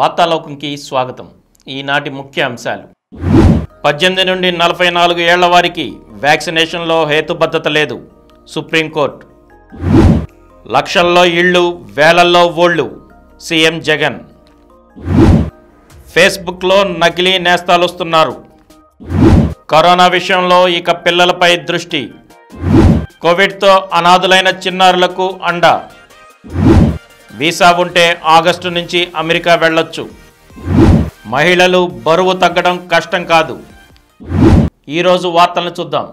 వార్తాలోకంకి స్వాగతం ఈనాటి ముఖ్య అంశాలు పద్దెనిమిది నుండి నలభై నాలుగు ఏళ్ల వారికి వ్యాక్సినేషన్లో హేతుబద్ధత లేదు సుప్రీంకోర్టు లక్షల్లో ఇళ్ళు వేలల్లో ఓళ్ళు సీఎం జగన్ ఫేస్బుక్లో నకిలీ నేస్తాలొస్తున్నారు కరోనా విషయంలో ఇక పిల్లలపై దృష్టి కోవిడ్తో అనాథులైన చిన్నారులకు అండ వీసా ఉంటే ఆగస్టు నుంచి అమెరికా వెళ్ళొచ్చు మహిళలు బరువు తగ్గడం కష్టం కాదు ఈరోజు వార్తలను చూద్దాం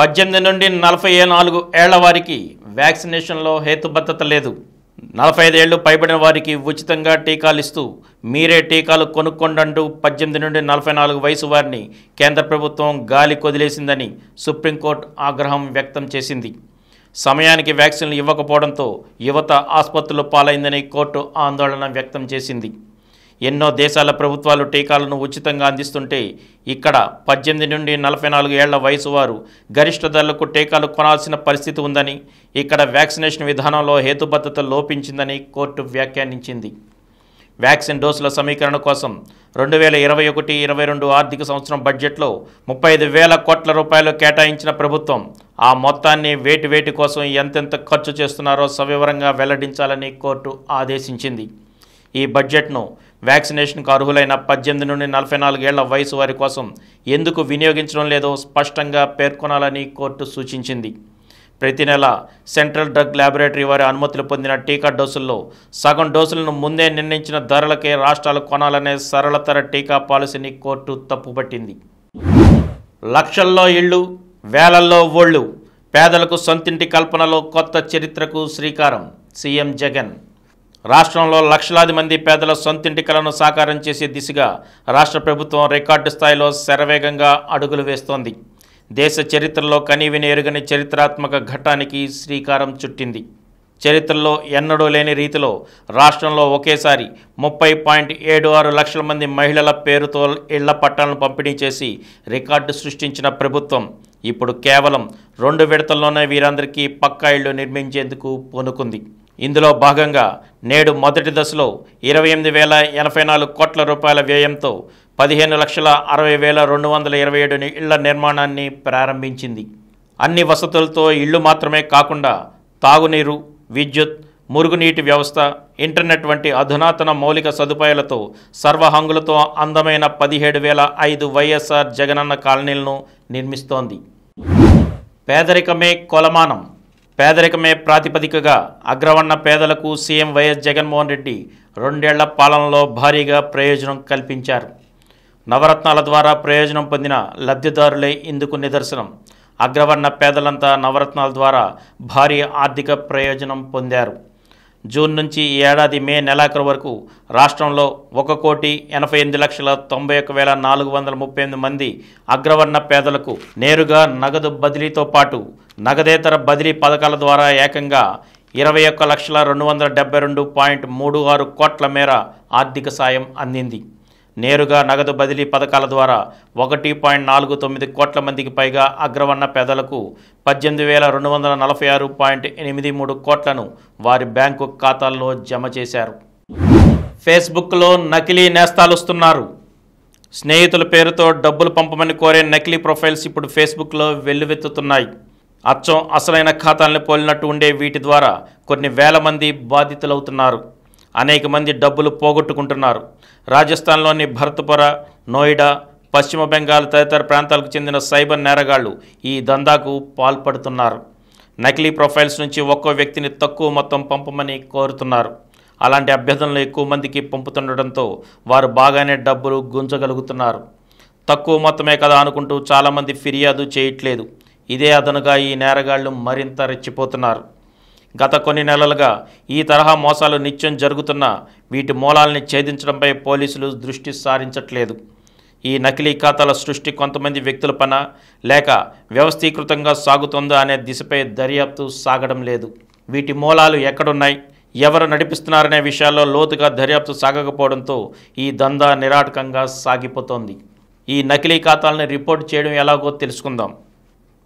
పద్దెనిమిది నుండి నలభై నాలుగు ఏళ్ల వారికి వ్యాక్సినేషన్లో హేతుబద్ధత లేదు నలభై ఐదేళ్లు పైబడిన వారికి ఉచితంగా టీకాలు ఇస్తూ మీరే టీకాలు కొనుక్కొండంటూ పద్దెనిమిది నుండి నలభై నాలుగు వయసు వారిని కేంద్ర ప్రభుత్వం గాలి కొదిలేసిందని సుప్రీంకోర్టు ఆగ్రహం వ్యక్తం చేసింది సమయానికి వ్యాక్సిన్లు ఇవ్వకపోవడంతో యువత ఆసుపత్రులు పాలైందని కోర్టు ఆందోళన వ్యక్తం చేసింది ఎన్నో దేశాల ప్రభుత్వాలు టీకాలను ఉచితంగా అందిస్తుంటే ఇక్కడ పద్దెనిమిది నుండి నలభై నాలుగు ఏళ్ల వయసు వారు గరిష్ట ధరలకు టీకాలు కొనాల్సిన పరిస్థితి ఉందని ఇక్కడ వ్యాక్సినేషన్ విధానంలో హేతుబద్ధత లోపించిందని కోర్టు వ్యాఖ్యానించింది వ్యాక్సిన్ డోసుల సమీకరణ కోసం రెండు వేల ఇరవై ఒకటి ఇరవై రెండు ఆర్థిక సంవత్సరం బడ్జెట్లో ముప్పై ఐదు వేల కోట్ల రూపాయలు కేటాయించిన ప్రభుత్వం ఆ మొత్తాన్ని వేటి వేటి కోసం ఎంతెంత ఖర్చు చేస్తున్నారో సవివరంగా వెల్లడించాలని కోర్టు ఆదేశించింది ఈ బడ్జెట్ను వ్యాక్సినేషన్కు అర్హులైన పద్దెనిమిది నుండి నలభై నాలుగేళ్ల వయసు వారి కోసం ఎందుకు వినియోగించడం లేదో స్పష్టంగా పేర్కొనాలని కోర్టు సూచించింది ప్రతి నెల సెంట్రల్ డ్రగ్ ల్యాబొరేటరీ వారి అనుమతులు పొందిన టీకా డోసుల్లో సగం డోసులను ముందే నిర్ణయించిన ధరలకే రాష్ట్రాలు కొనాలనే సరళతర టీకా పాలసీని కోర్టు తప్పుపట్టింది లక్షల్లో ఇళ్ళు వేలల్లో ఓళ్ళు పేదలకు సొంతింటి కల్పనలో కొత్త చరిత్రకు శ్రీకారం సీఎం జగన్ రాష్ట్రంలో లక్షలాది మంది పేదల సొంతింటి కలను సాకారం చేసే దిశగా రాష్ట్ర ప్రభుత్వం రికార్డు స్థాయిలో శరవేగంగా అడుగులు వేస్తోంది దేశ చరిత్రలో కనీవిని ఎరుగని చరిత్రాత్మక ఘట్టానికి శ్రీకారం చుట్టింది చరిత్రలో ఎన్నడూ లేని రీతిలో రాష్ట్రంలో ఒకేసారి ముప్పై పాయింట్ ఏడు ఆరు లక్షల మంది మహిళల పేరుతో ఇళ్ల పట్టాలను పంపిణీ చేసి రికార్డు సృష్టించిన ప్రభుత్వం ఇప్పుడు కేవలం రెండు విడతల్లోనే వీరందరికీ పక్కా ఇళ్లు నిర్మించేందుకు పూనుకుంది ఇందులో భాగంగా నేడు మొదటి దశలో ఇరవై ఎనిమిది వేల ఎనభై నాలుగు కోట్ల రూపాయల వ్యయంతో పదిహేను లక్షల అరవై వేల రెండు వందల ఇరవై ఏడు ఇళ్ల నిర్మాణాన్ని ప్రారంభించింది అన్ని వసతులతో ఇళ్ళు మాత్రమే కాకుండా తాగునీరు విద్యుత్ మురుగునీటి వ్యవస్థ ఇంటర్నెట్ వంటి అధునాతన మౌలిక సదుపాయాలతో సర్వహంగులతో అందమైన పదిహేడు వేల ఐదు వైఎస్ఆర్ జగనన్న కాలనీలను నిర్మిస్తోంది పేదరికమే కొలమానం పేదరికమే ప్రాతిపదికగా అగ్రవర్ణ పేదలకు సీఎం వైఎస్ జగన్మోహన్ రెడ్డి రెండేళ్ల పాలనలో భారీగా ప్రయోజనం కల్పించారు నవరత్నాల ద్వారా ప్రయోజనం పొందిన లబ్ధిదారులే ఇందుకు నిదర్శనం అగ్రవర్ణ పేదలంతా నవరత్నాల ద్వారా భారీ ఆర్థిక ప్రయోజనం పొందారు జూన్ నుంచి ఈ ఏడాది మే నెలాఖరు వరకు రాష్ట్రంలో ఒక కోటి ఎనభై ఎనిమిది లక్షల తొంభై ఒక వేల నాలుగు వందల ముప్పై ఎనిమిది మంది అగ్రవర్ణ పేదలకు నేరుగా నగదు బదిలీతో పాటు నగదేతర బదిలీ పథకాల ద్వారా ఏకంగా ఇరవై ఒక్క లక్షల రెండు వందల డెబ్బై రెండు పాయింట్ మూడు ఆరు కోట్ల మేర ఆర్థిక సాయం అందింది నేరుగా నగదు బదిలీ పథకాల ద్వారా ఒకటి పాయింట్ నాలుగు తొమ్మిది కోట్ల మందికి పైగా అగ్రవర్ణ పేదలకు పద్దెనిమిది వేల రెండు వందల నలభై ఆరు పాయింట్ ఎనిమిది మూడు కోట్లను వారి బ్యాంకు ఖాతాల్లో జమ చేశారు ఫేస్బుక్లో నకిలీ నేస్తాలుస్తున్నారు స్నేహితుల పేరుతో డబ్బులు పంపమని కోరే నకిలీ ప్రొఫైల్స్ ఇప్పుడు ఫేస్బుక్లో వెల్లువెత్తుతున్నాయి అచ్చం అసలైన ఖాతాలను పోలినట్టు ఉండే వీటి ద్వారా కొన్ని వేల మంది బాధితులవుతున్నారు అనేక మంది డబ్బులు పోగొట్టుకుంటున్నారు రాజస్థాన్లోని భరత్పుర నోయిడా పశ్చిమ బెంగాల్ తదితర ప్రాంతాలకు చెందిన సైబర్ నేరగాళ్లు ఈ దందాకు పాల్పడుతున్నారు నకిలీ ప్రొఫైల్స్ నుంచి ఒక్కో వ్యక్తిని తక్కువ మొత్తం పంపమని కోరుతున్నారు అలాంటి అభ్యర్థనలు ఎక్కువ మందికి పంపుతుండటంతో వారు బాగానే డబ్బులు గుంజగలుగుతున్నారు తక్కువ మొత్తమే కదా అనుకుంటూ చాలామంది ఫిర్యాదు చేయట్లేదు ఇదే అదనుగా ఈ నేరగాళ్లు మరింత రెచ్చిపోతున్నారు గత కొన్ని నెలలుగా ఈ తరహా మోసాలు నిత్యం జరుగుతున్న వీటి మూలాల్ని ఛేదించడంపై పోలీసులు దృష్టి సారించట్లేదు ఈ నకిలీ ఖాతాల సృష్టి కొంతమంది వ్యక్తుల పన లేక వ్యవస్థీకృతంగా సాగుతుందా అనే దిశపై దర్యాప్తు సాగడం లేదు వీటి మూలాలు ఎక్కడున్నాయి ఎవరు నడిపిస్తున్నారనే విషయాల్లో లోతుగా దర్యాప్తు సాగకపోవడంతో ఈ దందా నిరాటకంగా సాగిపోతోంది ఈ నకిలీ ఖాతాలను రిపోర్ట్ చేయడం ఎలాగో తెలుసుకుందాం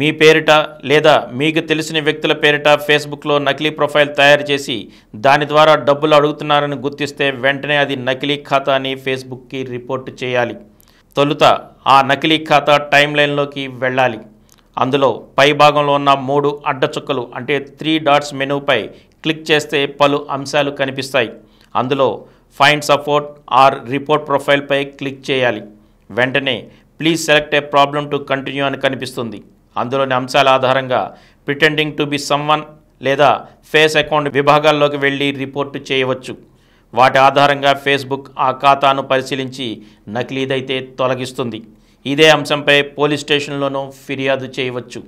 మీ పేరిట లేదా మీకు తెలిసిన వ్యక్తుల పేరిట ఫేస్బుక్లో నకిలీ ప్రొఫైల్ తయారు చేసి దాని ద్వారా డబ్బులు అడుగుతున్నారని గుర్తిస్తే వెంటనే అది నకిలీ ఖాతా అని ఫేస్బుక్కి రిపోర్టు చేయాలి తొలుత ఆ నకిలీ ఖాతా టైం లైన్లోకి వెళ్ళాలి అందులో పై భాగంలో ఉన్న మూడు అడ్డచుక్కలు అంటే త్రీ డాట్స్ మెనూపై క్లిక్ చేస్తే పలు అంశాలు కనిపిస్తాయి అందులో ఫైండ్ సపోర్ట్ ఆర్ రిపోర్ట్ ప్రొఫైల్పై క్లిక్ చేయాలి వెంటనే please select a problem to continue అని కనిపిస్తుంది అందులోని అంశాల ఆధారంగా ప్రిటెండింగ్ టు బి సమ్వన్ లేదా ఫేస్ అకౌంట్ విభాగాల్లోకి వెళ్ళి రిపోర్టు చేయవచ్చు వాటి ఆధారంగా ఫేస్బుక్ ఆ ఖాతాను పరిశీలించి నకిలీదైతే తొలగిస్తుంది ఇదే అంశంపై పోలీస్ స్టేషన్లోనూ ఫిర్యాదు చేయవచ్చు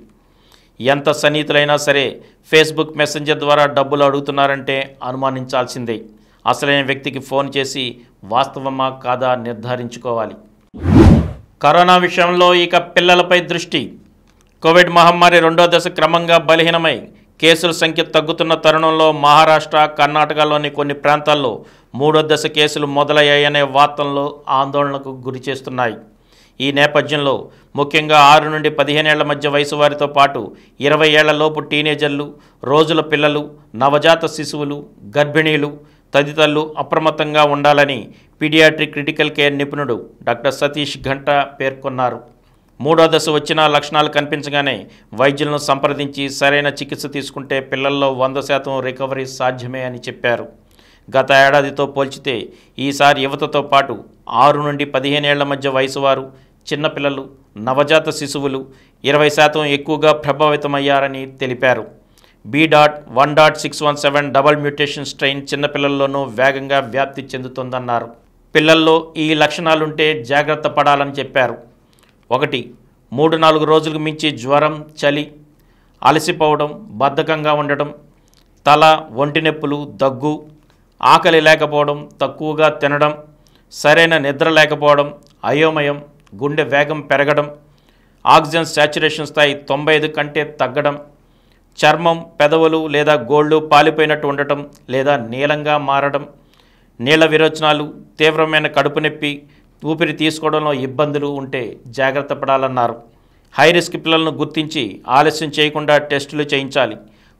ఎంత సన్నిహితులైనా సరే ఫేస్బుక్ మెసెంజర్ ద్వారా డబ్బులు అడుగుతున్నారంటే అనుమానించాల్సిందే అసలైన వ్యక్తికి ఫోన్ చేసి వాస్తవమా కాదా నిర్ధారించుకోవాలి కరోనా విషయంలో ఇక పిల్లలపై దృష్టి కోవిడ్ మహమ్మారి రెండో దశ క్రమంగా బలహీనమై కేసుల సంఖ్య తగ్గుతున్న తరుణంలో మహారాష్ట్ర కర్ణాటకలోని కొన్ని ప్రాంతాల్లో మూడో దశ కేసులు మొదలయ్యాయనే వార్తలు ఆందోళనకు గురి చేస్తున్నాయి ఈ నేపథ్యంలో ముఖ్యంగా ఆరు నుండి పదిహేనేళ్ల మధ్య వయసు వారితో పాటు ఇరవై ఏళ్లలోపు టీనేజర్లు రోజుల పిల్లలు నవజాత శిశువులు గర్భిణీలు తదితరులు అప్రమత్తంగా ఉండాలని పీడియాట్రిక్ క్రిటికల్ కేర్ నిపుణుడు డాక్టర్ సతీష్ ఘంటా పేర్కొన్నారు మూడో దశ వచ్చిన లక్షణాలు కనిపించగానే వైద్యులను సంప్రదించి సరైన చికిత్స తీసుకుంటే పిల్లల్లో వంద శాతం రికవరీ సాధ్యమే అని చెప్పారు గత ఏడాదితో పోల్చితే ఈసారి యువతతో పాటు ఆరు నుండి పదిహేనేళ్ల మధ్య వయసు వారు చిన్నపిల్లలు నవజాత శిశువులు ఇరవై శాతం ఎక్కువగా ప్రభావితమయ్యారని తెలిపారు B dot one dot six one seven double mutation strain చిన్నపిల్లల్లోనూ వేగంగా వ్యాప్తి చెందుతుందన్నారు పిల్లల్లో ఈ లక్షణాలుంటే జాగ్రత్త పడాలని చెప్పారు ఒకటి మూడు నాలుగు రోజులకు మించి జ్వరం చలి అలసిపోవడం బద్ధకంగా ఉండటం తల ఒంటి నొప్పులు దగ్గు ఆకలి లేకపోవడం తక్కువగా తినడం సరైన నిద్ర లేకపోవడం అయోమయం గుండె వేగం పెరగడం ఆక్సిజన్ శాచ్యురేషన్ స్థాయి తొంభై ఐదు కంటే తగ్గడం చర్మం పెదవులు లేదా గోళ్ళు పాలిపోయినట్టు ఉండటం లేదా నీలంగా మారడం నీళ్ళ విరోచనాలు తీవ్రమైన కడుపు నొప్పి ఊపిరి తీసుకోవడంలో ఇబ్బందులు ఉంటే జాగ్రత్త పడాలన్నారు హైరిస్క్ పిల్లలను గుర్తించి ఆలస్యం చేయకుండా టెస్టులు చేయించాలి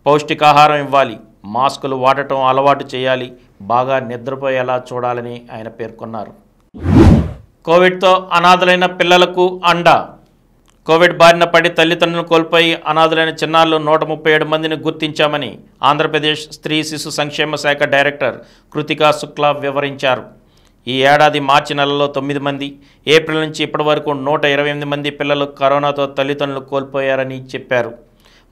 పౌష్టికాహారం ఇవ్వాలి మాస్కులు వాడటం అలవాటు చేయాలి బాగా నిద్రపోయేలా చూడాలని ఆయన పేర్కొన్నారు కోవిడ్తో అనాథలైన పిల్లలకు అండ కోవిడ్ బారిన పడి తల్లిదండ్రులను కోల్పోయి అనాథులైన చిన్నారులు నూట ముప్పై ఏడు మందిని గుర్తించామని ఆంధ్రప్రదేశ్ స్త్రీ శిశు సంక్షేమ శాఖ డైరెక్టర్ కృతికా శుక్లా వివరించారు ఈ ఏడాది మార్చి నెలలో తొమ్మిది మంది ఏప్రిల్ నుంచి ఇప్పటి వరకు నూట ఇరవై ఎనిమిది మంది పిల్లలు కరోనాతో తల్లిదండ్రులు కోల్పోయారని చెప్పారు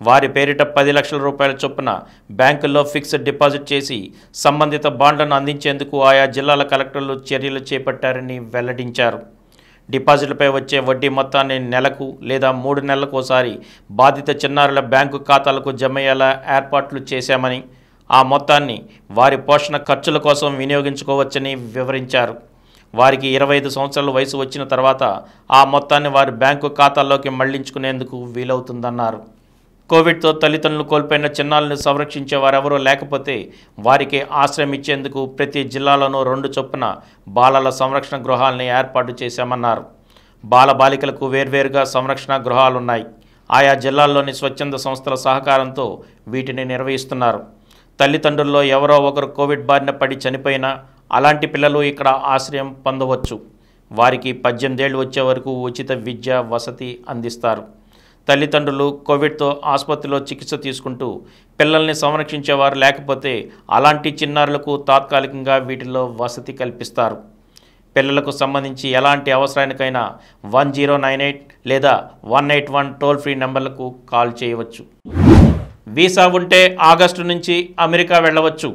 వారి పేరిట పది లక్షల రూపాయల చొప్పున బ్యాంకుల్లో ఫిక్స్డ్ డిపాజిట్ చేసి సంబంధిత బాండ్లను అందించేందుకు ఆయా జిల్లాల కలెక్టర్లు చర్యలు చేపట్టారని వెల్లడించారు డిపాజిట్లపై వచ్చే వడ్డీ మొత్తాన్ని నెలకు లేదా మూడు నెలలకు ఒకసారి బాధిత చిన్నారుల బ్యాంకు ఖాతాలకు జమయ్యేలా ఏర్పాట్లు చేశామని ఆ మొత్తాన్ని వారి పోషణ ఖర్చుల కోసం వినియోగించుకోవచ్చని వివరించారు వారికి ఇరవై ఐదు సంవత్సరాల వయసు వచ్చిన తర్వాత ఆ మొత్తాన్ని వారి బ్యాంకు ఖాతాల్లోకి మళ్లించుకునేందుకు వీలవుతుందన్నారు కోవిడ్తో తల్లిదండ్రులు కోల్పోయిన చిన్నాలను సంరక్షించే వారెవరూ లేకపోతే వారికి ఆశ్రయం ఇచ్చేందుకు ప్రతి జిల్లాలోనూ రెండు చొప్పున బాలల సంరక్షణ గృహాలని ఏర్పాటు చేశామన్నారు బాలబాలికలకు వేర్వేరుగా సంరక్షణ గృహాలున్నాయి ఆయా జిల్లాల్లోని స్వచ్ఛంద సంస్థల సహకారంతో వీటిని నిర్వహిస్తున్నారు తల్లిదండ్రుల్లో ఎవరో ఒకరు కోవిడ్ బారిన పడి చనిపోయినా అలాంటి పిల్లలు ఇక్కడ ఆశ్రయం పొందవచ్చు వారికి పద్దెనిమిదేళ్ళు వచ్చే వరకు ఉచిత విద్య వసతి అందిస్తారు తల్లిదండ్రులు కోవిడ్తో ఆసుపత్రిలో చికిత్స తీసుకుంటూ పిల్లల్ని సంరక్షించేవారు లేకపోతే అలాంటి చిన్నారులకు తాత్కాలికంగా వీటిలో వసతి కల్పిస్తారు పిల్లలకు సంబంధించి ఎలాంటి అవసరానికైనా వన్ జీరో నైన్ ఎయిట్ లేదా one eight one toll free నెంబర్లకు కాల్ చేయవచ్చు వీసా ఉంటే ఆగస్టు నుంచి అమెరికా వెళ్ళవచ్చు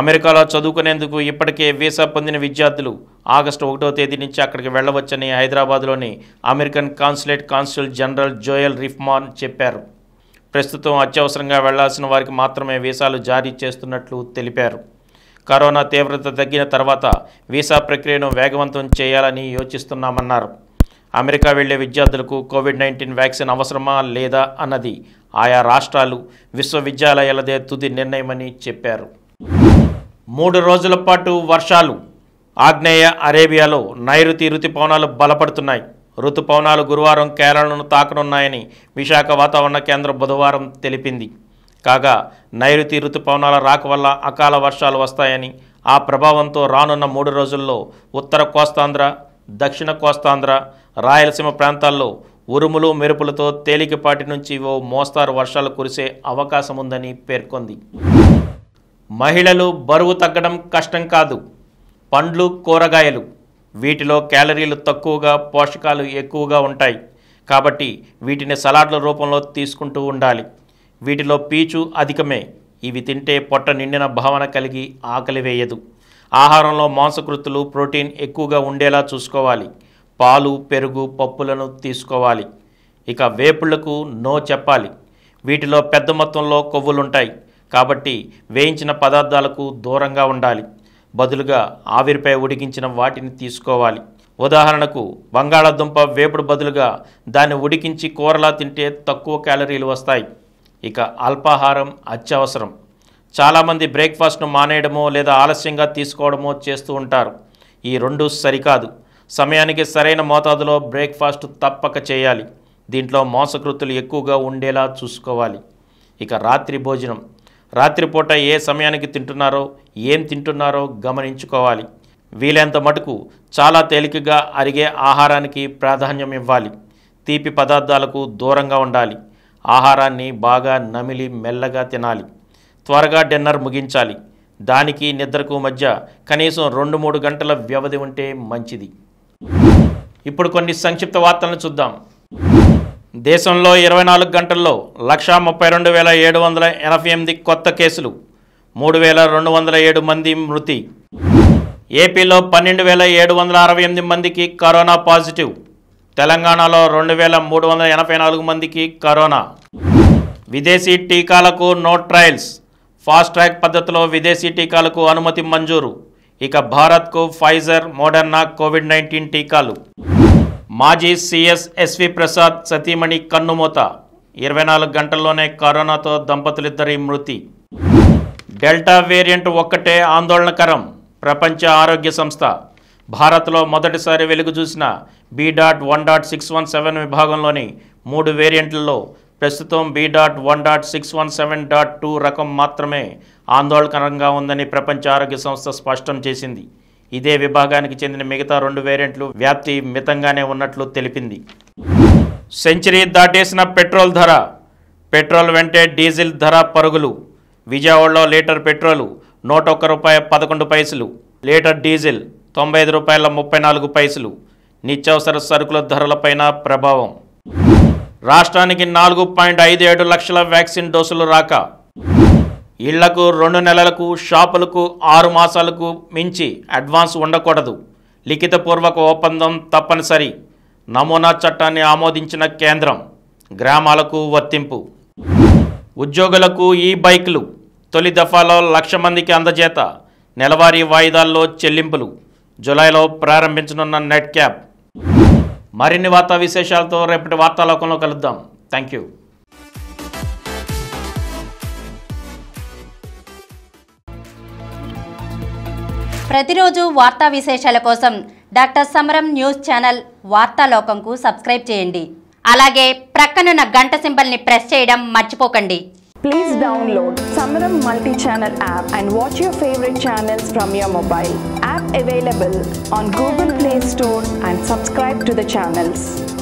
అమెరికాలో చదువుకునేందుకు ఇప్పటికే వీసా పొందిన విద్యార్థులు ఆగస్టు ఒకటో తేదీ నుంచి అక్కడికి వెళ్ళవచ్చని హైదరాబాద్లోని American consulate consul general Joel Reifman చెప్పారు ప్రస్తుతం అత్యవసరంగా వెళ్లాల్సిన వారికి మాత్రమే వీసాలు జారీ చేస్తున్నట్లు తెలిపారు కరోనా తీవ్రత తగ్గిన తర్వాత వీసా ప్రక్రియను వేగవంతం చేయాలని యోచిస్తున్నామన్నారు అమెరికా వెళ్లే విద్యార్థులకు కోవిడ్ నైన్టీన్ వ్యాక్సిన్ అవసరమా లేదా అన్నది ఆయా రాష్ట్రాలు విశ్వవిద్యాలయాలదే తుది నిర్ణయమని చెప్పారు మూడు రోజుల పాటు వర్షాలు ఆగ్నేయ అరేబియాలో నైరుతి రుతుపవనాలు బలపడుతున్నాయి రుతుపవనాలు గురువారం కేరళను తాకనున్నాయని విశాఖ వాతావరణ కేంద్రం బుధవారం తెలిపింది కాగా నైరుతి రుతుపవనాల రాక వల్ల అకాల వర్షాలు వస్తాయని ఆ ప్రభావంతో రానున్న మూడు రోజుల్లో ఉత్తర కోస్తాంధ్ర దక్షిణ కోస్తాంధ్ర రాయలసీమ ప్రాంతాల్లో ఉరుములు మెరుపులతో తేలికపాటి నుంచి ఓ మోస్తారు వర్షాలు కురిసే అవకాశం ఉందని పేర్కొంది మహిళలు బరువు తగ్గడం కష్టం కాదు పండ్లు కూరగాయలు వీటిలో క్యాలరీలు తక్కువగా పోషకాలు ఎక్కువగా ఉంటాయి కాబట్టి వీటిని సలాడ్ల రూపంలో తీసుకుంటూ ఉండాలి వీటిలో పీచు అధికమే ఇవి తింటే పొట్ట నిండిన భావన కలిగి ఆకలి వేయదు ఆహారంలో మాంసకృతులు ప్రోటీన్ ఎక్కువగా ఉండేలా చూసుకోవాలి పాలు పెరుగు పప్పులను తీసుకోవాలి ఇక వేపుళ్లకు నో చెప్పాలి వీటిలో పెద్ద మొత్తంలో కొవ్వులుంటాయి కాబట్టి వేయించిన పదార్థాలకు దూరంగా ఉండాలి బదులుగా ఆవిరిపై ఉడికించిన వాటిని తీసుకోవాలి ఉదాహరణకు బంగాళాదుంప వేపుడు బదులుగా దాన్ని ఉడికించి కూరలా తింటే తక్కువ క్యాలరీలు వస్తాయి ఇక అల్పాహారం అత్యవసరం చాలామంది బ్రేక్ఫాస్ట్ను మానేయడమో లేదా ఆలస్యంగా తీసుకోవడమో చేస్తూ ఉంటారు ఈ రెండు సరికాదు సమయానికి సరైన మోతాదులో బ్రేక్ఫాస్ట్ తప్పక చేయాలి దీంట్లో మోసకృతులు ఎక్కువగా ఉండేలా చూసుకోవాలి ఇక రాత్రి భోజనం రాత్రిపూట ఏ సమయానికి తింటున్నారో ఏం తింటున్నారో గమనించుకోవాలి వీలైనంత మటుకు చాలా తేలికగా అరిగే ఆహారానికి ప్రాధాన్యం ఇవ్వాలి తీపి పదార్థాలకు దూరంగా ఉండాలి ఆహారాన్ని బాగా నమిలి మెల్లగా తినాలి త్వరగా డిన్నర్ ముగించాలి దానికి నిద్రకు మధ్య కనీసం రెండు మూడు గంటల వ్యవధి ఉంటే మంచిది ఇప్పుడు కొన్ని సంక్షిప్త వార్తలను చూద్దాం దేశంలో ఇరవై నాలుగు గంటల్లో లక్షా ముప్పై రెండు వేల ఏడు వందల ఎనభై ఎనిమిది కొత్త కేసులు మూడు వేల రెండు వందల ఏడు మంది మృతి ఏపీలో పన్నెండు వేల ఏడు వందల అరవై ఎనిమిది మందికి కరోనా పాజిటివ్ తెలంగాణలో రెండు వేల మూడు వందల ఎనభై నాలుగు మందికి కరోనా విదేశీ టీకాలకు నో ట్రయల్స్ ఫాస్ట్ ట్రాక్ పద్ధతిలో విదేశీ టీకాలకు అనుమతి మంజూరు ఇక భారత్కు ఫైజర్ మోడర్నా కోవిడ్ నైన్టీన్ టీకాలు మాజీ సిఎస్ ఎస్వి ప్రసాద్ సతీమణి కన్నుమూత ఇరవై నాలుగు గంటల్లోనే కరోనాతో దంపతులిద్దరి మృతి డెల్టా వేరియంట్ ఒక్కటే ఆందోళనకరం ప్రపంచ ఆరోగ్య సంస్థ భారత్లో మొదటిసారి వెలుగు చూసిన B dot one dot six one seven విభాగంలోని మూడు వేరియంట్లలో ప్రస్తుతం B dot one dot six one seven dot two రకం మాత్రమే ఆందోళనకరంగా ఉందని ప్రపంచ ఆరోగ్య సంస్థ స్పష్టం చేసింది ఇదే విభాగానికి చెందిన మిగతా రెండు వేరియంట్లు వ్యాప్తి మితంగానే ఉన్నట్లు తెలిపింది సెంచరీ దాటేసిన పెట్రోల్ ధర పెట్రోల్ వెంటే డీజిల్ ధర పరుగులు విజయవాడలో లీటర్ పెట్రోల్ నూట ఒక్క రూపాయ పదకొండు పైసలు లీటర్ డీజిల్ తొంభై ఐదు రూపాయల ముప్పై నాలుగు పైసలు నిత్యావసర సరుకుల ధరలపైన ప్రభావం రాష్ట్రానికి నాలుగు పాయింట్ ఐదు ఏడు లక్షల వ్యాక్సిన్ డోసులు రాక ఇళ్లకు రెండు నెలలకు షాపులకు ఆరు మాసాలకు మించి అడ్వాన్స్ ఉండకూడదు లిఖితపూర్వక ఒప్పందం తప్పనిసరి నమూనా చట్టాన్ని ఆమోదించిన కేంద్రం గ్రామాలకు వర్తింపు ఉద్యోగులకు ఈ బైక్లు తొలి దఫాలో లక్ష మందికి అందజేత నెలవారీ వాయిదాల్లో చెల్లింపులు జులైలో ప్రారంభించనున్న నెట్ క్యాప్ మరిన్ని వార్తా విశేషాలతో రేపటి వార్తాలోకంలో కలుద్దాం థ్యాంక్ యూ ప్రతిరోజు వార్తా విశేషాల కోసం డాక్టర్ సమరం న్యూస్ ఛానల్ వార్తాలోకంకు సబ్స్క్రైబ్ చేయండి అలాగే ప్రక్కనున్న గంట సింబల్ని ప్రెస్ చేయడం మర్చిపోకండి please download Samaram multi channel app and watch your favourite channels from your mobile available on Google Play Store and subscribe to the channels.